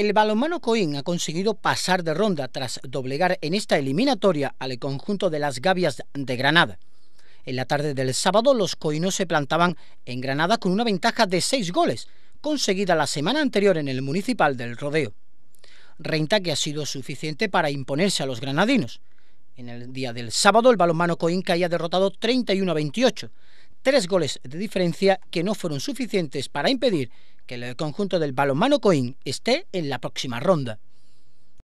El balonmano Coín ha conseguido pasar de ronda tras doblegar en esta eliminatoria al conjunto de las Gavias de Granada. En la tarde del sábado los coínos se plantaban en Granada con una ventaja de seis goles, conseguida la semana anterior en el municipal del Rodeo. Renta que ha sido suficiente para imponerse a los granadinos. En el día del sábado el balonmano Coín caía derrotado 31 28, tres goles de diferencia que no fueron suficientes para impedir que el conjunto del balonmano Coin esté en la próxima ronda.